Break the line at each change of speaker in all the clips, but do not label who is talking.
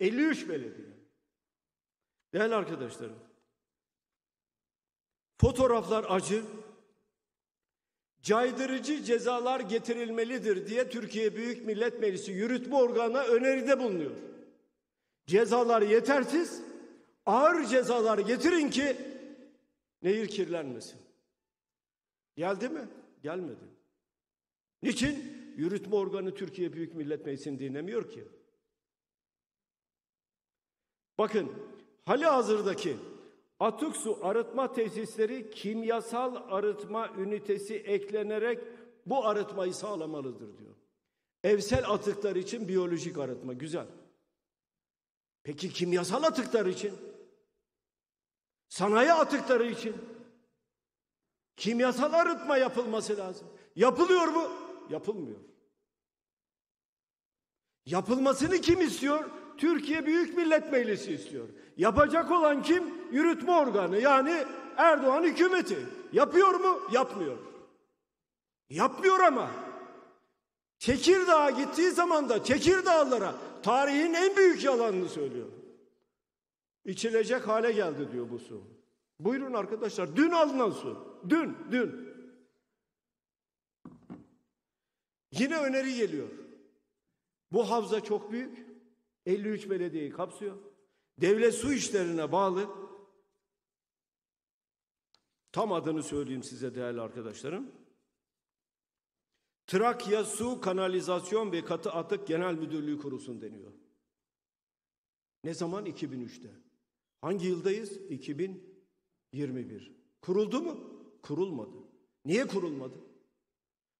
53 belediye. Değerli arkadaşlarım. Fotoğraflar acı. Caydırıcı cezalar getirilmelidir diye Türkiye Büyük Millet Meclisi yürütme organına öneride bulunuyor. Cezalar yetersiz. Ağır cezalar getirin ki nehir kirlenmesin. Geldi mi? Gelmedi. Niçin? Yürütme organı Türkiye Büyük Millet Meclisi'ni dinlemiyor ki. Bakın hali hazırdaki atık su arıtma tesisleri kimyasal arıtma ünitesi eklenerek bu arıtmayı sağlamalıdır diyor. Evsel atıklar için biyolojik arıtma güzel. Peki kimyasal atıklar için? Sanayi atıkları için? Kimyasal arıtma yapılması lazım. Yapılıyor mu? Yapılmıyor. Yapılmasını kim istiyor? Türkiye Büyük Millet Meclisi istiyor. Yapacak olan kim? Yürütme organı yani Erdoğan hükümeti. Yapıyor mu? Yapmıyor. Yapmıyor ama. Tekirdağ'a gittiği zaman da Tekirdağlılara tarihin en büyük yalanını söylüyor. İçilecek hale geldi diyor bu su. Buyurun arkadaşlar dün alınan su. Dün, dün. Yine öneri geliyor. Bu havza çok büyük. 53 belediyeyi kapsıyor. Devlet su işlerine bağlı tam adını söyleyeyim size değerli arkadaşlarım. Trakya Su Kanalizasyon ve Katı Atık Genel Müdürlüğü kurulsun deniyor. Ne zaman? 2003'te. Hangi yıldayız? 2021. Kuruldu mu? Kurulmadı. Niye kurulmadı?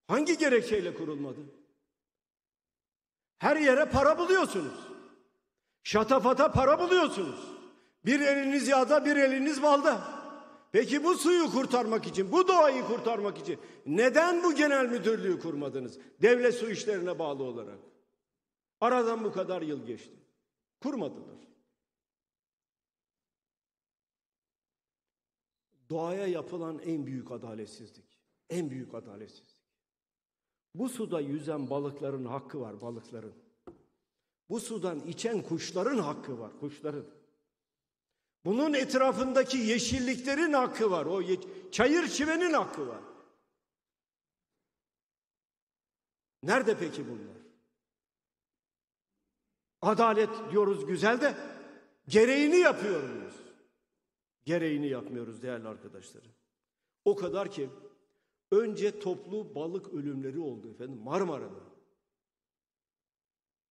Hangi gerekçeyle kurulmadı? Her yere para buluyorsunuz. Şatafata para buluyorsunuz. Bir eliniz yağda bir eliniz balda. Peki bu suyu kurtarmak için, bu doğayı kurtarmak için neden bu genel müdürlüğü kurmadınız? Devlet su işlerine bağlı olarak. Aradan bu kadar yıl geçti. Kurmadılar. Doğaya yapılan en büyük adaletsizlik. En büyük adaletsizlik. Bu suda yüzen balıkların hakkı var balıkların. Bu sudan içen kuşların hakkı var, kuşların. Bunun etrafındaki yeşilliklerin hakkı var. O çayır çimenin hakkı var. Nerede peki bunlar? Adalet diyoruz güzel de gereğini yapıyor muyuz? Gereğini yapmıyoruz değerli arkadaşlarım. O kadar ki önce toplu balık ölümleri oldu efendim Marmara'da.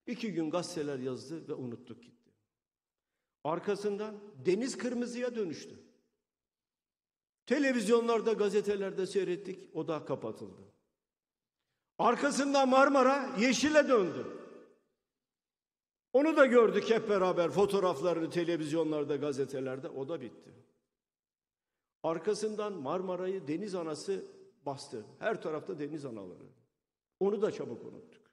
İki gün gazeteler yazdı ve unuttuk gitti. Arkasından deniz kırmızıya dönüştü. Televizyonlarda, gazetelerde seyrettik, o da kapatıldı. Arkasından Marmara yeşile döndü. Onu da gördük hep beraber fotoğraflarını televizyonlarda, gazetelerde, o da bitti. Arkasından Marmara'yı deniz anası bastı. Her tarafta deniz anaları. Onu da çabuk unuttuk.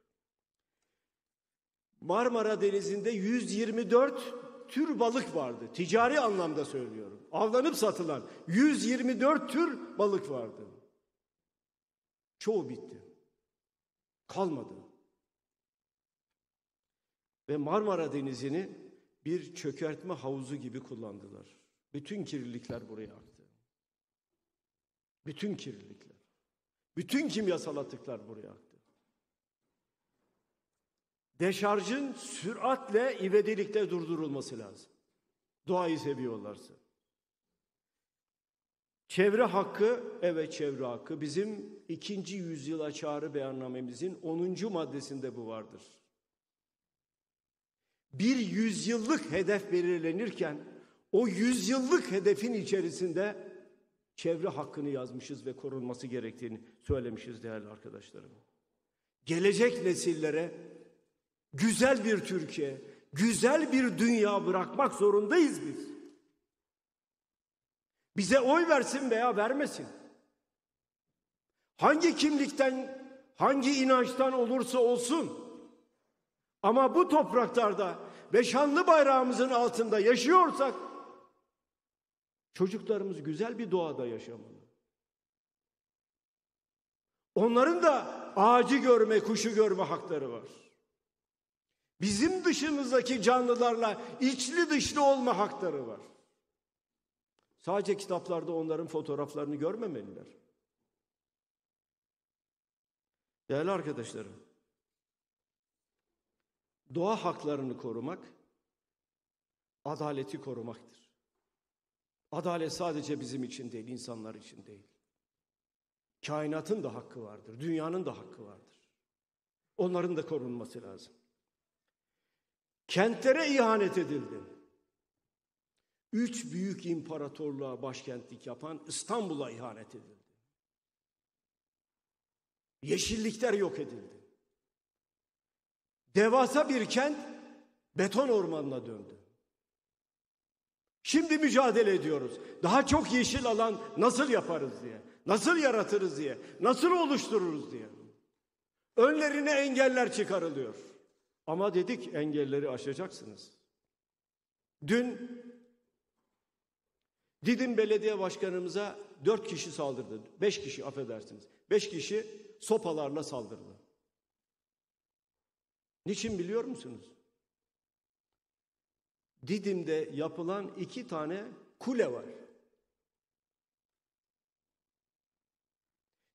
Marmara Denizi'nde 124 tür balık vardı. Ticari anlamda söylüyorum. Avlanıp satılan 124 tür balık vardı. Çoğu bitti. Kalmadı. Ve Marmara Denizi'ni bir çökertme havuzu gibi kullandılar. Bütün kirlilikler buraya aktı. Bütün kirlilikler. Bütün kimyasal atıklar buraya aktı deşarjın süratle ivedilikte durdurulması lazım. Doğayı seviyorlarsa. Çevre hakkı, evet çevre hakkı bizim ikinci yüzyıla çağrı beyannamemizin 10. maddesinde bu vardır. Bir yüzyıllık hedef belirlenirken o yüzyıllık hedefin içerisinde çevre hakkını yazmışız ve korunması gerektiğini söylemişiz değerli arkadaşlarım. Gelecek nesillere güzel bir Türkiye, güzel bir dünya bırakmak zorundayız biz. Bize oy versin veya vermesin. Hangi kimlikten, hangi inançtan olursa olsun. Ama bu topraklarda ve şanlı bayrağımızın altında yaşıyorsak çocuklarımız güzel bir doğada yaşamalı. Onların da ağacı görme, kuşu görme hakları var. Bizim dışımızdaki canlılarla içli dışlı olma hakları var. Sadece kitaplarda onların fotoğraflarını görmemeliler. Değerli arkadaşlarım, doğa haklarını korumak, adaleti korumaktır. Adalet sadece bizim için değil, insanlar için değil. Kainatın da hakkı vardır, dünyanın da hakkı vardır. Onların da korunması lazım. Kentlere ihanet edildi. Üç büyük imparatorluğa başkentlik yapan İstanbul'a ihanet edildi. Yeşillikler yok edildi. Devasa bir kent beton ormanına döndü. Şimdi mücadele ediyoruz. Daha çok yeşil alan nasıl yaparız diye, nasıl yaratırız diye, nasıl oluştururuz diye. Önlerine engeller çıkarılıyor. Ama dedik engelleri aşacaksınız. Dün Didim Belediye Başkanımıza dört kişi saldırdı. Beş kişi affedersiniz. Beş kişi sopalarla saldırdı. Niçin biliyor musunuz? Didim'de yapılan iki tane kule var.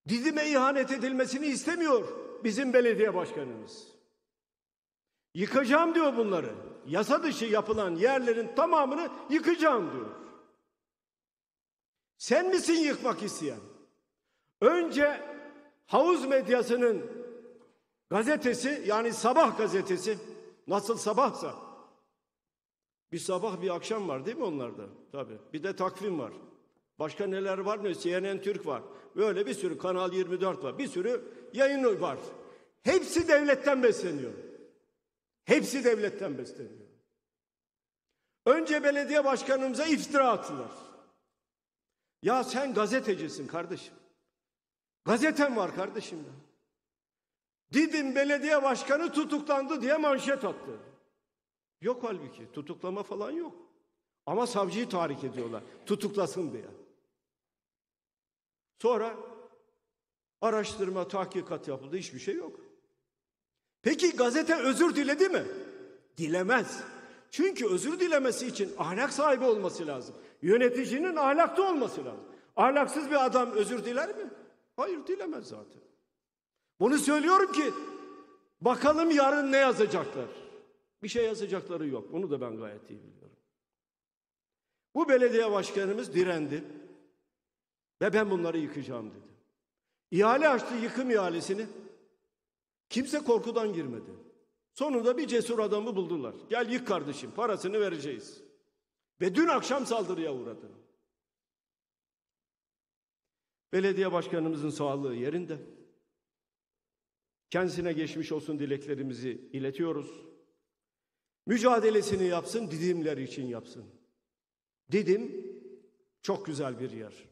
Didim'e ihanet edilmesini istemiyor bizim belediye başkanımız. Yıkacağım diyor bunları. Yasa dışı yapılan yerlerin tamamını yıkacağım diyor. Sen misin yıkmak isteyen? Önce havuz medyasının gazetesi yani sabah gazetesi nasıl sabahsa bir sabah bir akşam var değil mi onlarda? Tabii. Bir de takvim var. Başka neler var mı? CNN Türk var. Böyle bir sürü Kanal 24 var. Bir sürü yayın var. Hepsi devletten besleniyor. Hepsi devletten besleniyor. Önce belediye başkanımıza iftira attılar. Ya sen gazetecisin kardeşim. Gazetem var kardeşim ya. Didim belediye başkanı tutuklandı diye manşet attı. Yok halbuki tutuklama falan yok. Ama savcıyı tahrik ediyorlar tutuklasın diye. Sonra araştırma, tahkikat yapıldı hiçbir şey yok. Peki gazete özür diledi mi? Dilemez. Çünkü özür dilemesi için ahlak sahibi olması lazım. Yöneticinin ahlaklı olması lazım. Ahlaksız bir adam özür diler mi? Hayır dilemez zaten. Bunu söylüyorum ki bakalım yarın ne yazacaklar. Bir şey yazacakları yok. Bunu da ben gayet iyi biliyorum. Bu belediye başkanımız direndi. Ve ben bunları yıkacağım dedi. İhale açtı yıkım ihalesini. Kimse korkudan girmedi. Sonunda bir cesur adamı buldular. Gel yık kardeşim parasını vereceğiz. Ve dün akşam saldırıya uğradı. Belediye başkanımızın sağlığı yerinde. Kendisine geçmiş olsun dileklerimizi iletiyoruz. Mücadelesini yapsın, Didimler için yapsın. Didim çok güzel bir yer.